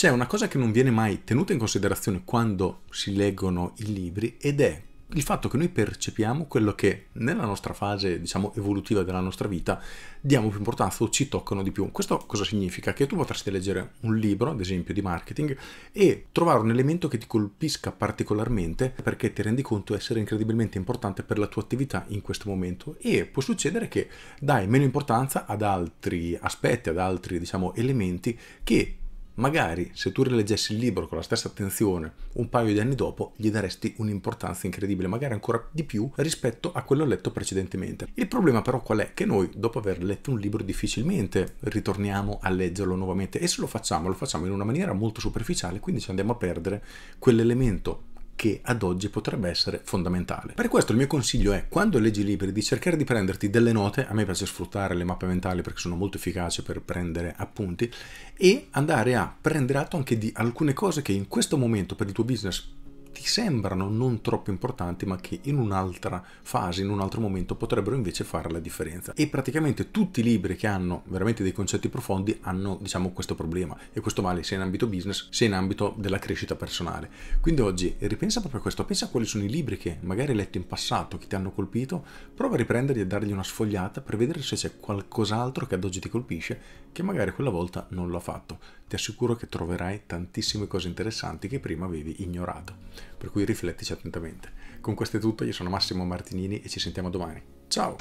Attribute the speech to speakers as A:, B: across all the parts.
A: C'è una cosa che non viene mai tenuta in considerazione quando si leggono i libri ed è il fatto che noi percepiamo quello che nella nostra fase, diciamo, evolutiva della nostra vita diamo più importanza o ci toccano di più. Questo cosa significa? Che tu potresti leggere un libro, ad esempio, di marketing e trovare un elemento che ti colpisca particolarmente perché ti rendi conto essere incredibilmente importante per la tua attività in questo momento e può succedere che dai meno importanza ad altri aspetti, ad altri, diciamo, elementi che Magari se tu rileggessi il libro con la stessa attenzione un paio di anni dopo gli daresti un'importanza incredibile, magari ancora di più rispetto a quello letto precedentemente. Il problema però qual è? Che noi dopo aver letto un libro difficilmente ritorniamo a leggerlo nuovamente e se lo facciamo lo facciamo in una maniera molto superficiale, quindi ci andiamo a perdere quell'elemento che ad oggi potrebbe essere fondamentale. Per questo il mio consiglio è, quando leggi libri, di cercare di prenderti delle note, a me piace sfruttare le mappe mentali perché sono molto efficaci per prendere appunti, e andare a prendere atto anche di alcune cose che in questo momento per il tuo business ti sembrano non troppo importanti ma che in un'altra fase, in un altro momento potrebbero invece fare la differenza. E praticamente tutti i libri che hanno veramente dei concetti profondi hanno diciamo questo problema e questo vale sia in ambito business sia in ambito della crescita personale. Quindi oggi ripensa proprio a questo, pensa a quali sono i libri che magari hai letto in passato che ti hanno colpito, prova a riprenderli e dargli una sfogliata per vedere se c'è qualcos'altro che ad oggi ti colpisce che magari quella volta non l'ha fatto ti assicuro che troverai tantissime cose interessanti che prima avevi ignorato. Per cui riflettici attentamente. Con questo è tutto, io sono Massimo Martinini e ci sentiamo domani. Ciao!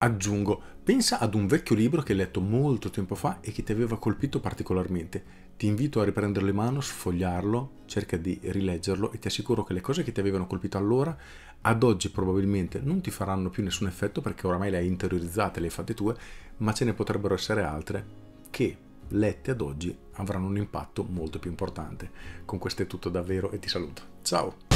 A: Aggiungo, pensa ad un vecchio libro che hai letto molto tempo fa e che ti aveva colpito particolarmente. Ti invito a riprenderlo in mano, sfogliarlo, cerca di rileggerlo e ti assicuro che le cose che ti avevano colpito allora ad oggi probabilmente non ti faranno più nessun effetto perché oramai le hai interiorizzate, le hai fatte tue, ma ce ne potrebbero essere altre che lette ad oggi avranno un impatto molto più importante. Con questo è tutto davvero e ti saluto. Ciao!